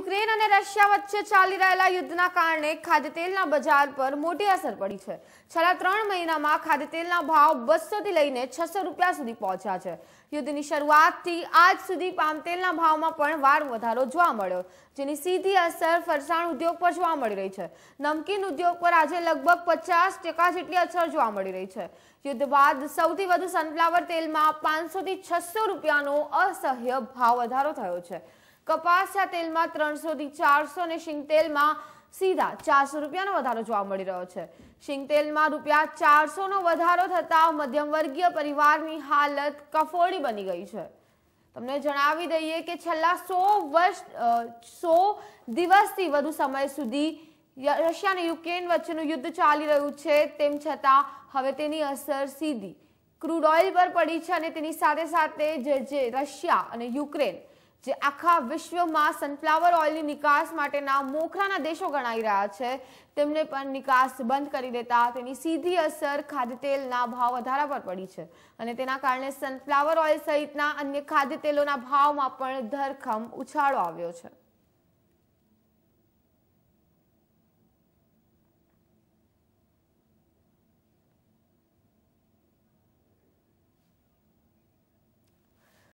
Ukraine અને Russia વચ્ચે ચાલી રહેલા યુદ્ધના કારણે ખાદ્યતેલના બજાર પર મોટી અસર પડી છે છેલ્લા ત્રણ મહિનામાં ખાદ્યતેલના ભાવ બસોથી લઈને છસો રૂપિયા સુધી પહોંચ્યા છે યુદ્ધની શરૂઆતથી આજ સુધી પામતેલના ભાવમાં પણ વાર વધારો જોવા મળ્યો જેની સીધી અસર ફરસાણ ઉદ્યોગ પર જોવા મળી રહી છે નમકીન ઉદ્યોગ પર આજે લગભગ પચાસ ટકા જેટલી અસર જોવા મળી રહી છે યુદ્ધ બાદ સૌથી વધુ સનફ્લાવર તેલમાં પાંચસોથી છસો રૂપિયાનો અસહ્ય ભાવ વધારો થયો છે કપાસના તેલમાં ત્રણસોથી ચારસો અને શિંગતેલમાં સીધા ચારસો રૂપિયાનો વધારો જોવા મળી રહ્યો છે શિંગતેલમાં રૂપિયા ચારસોનો વધારો થતાં મધ્યમવર્ગીય પરિવારની હાલત કફોડી બની ગઈ છે તમને જણાવી દઈએ કે છેલ્લા સો વર્ષ સો દિવસથી વધુ સમય સુધી રશિયા અને યુક્રેન વચ્ચેનું યુદ્ધ ચાલી રહ્યું છે તેમ છતાં હવે તેની અસર સીધી ક્રૂડ ઓઇલ પર પડી છે અને તેની સાથે સાથે જે જે રશિયા અને યુક્રેન જે આખા વિશ્વમાં સનફ્લાવર ઓઇલની નિકાસ માટેના મોખરાના દેશો ગણાઈ રહ્યા છે તેમને પણ નિકાસ બંધ કરી દેતા તેની સીધી અસર ખાદ્યતેલના ભાવ વધારા પર પડી છે અને તેના કારણે સનફ્લાવર ઓઇલ સહિતના અન્ય ખાદ્યતેલોના ભાવમાં પણ ધરખમ ઉછાળો આવ્યો છે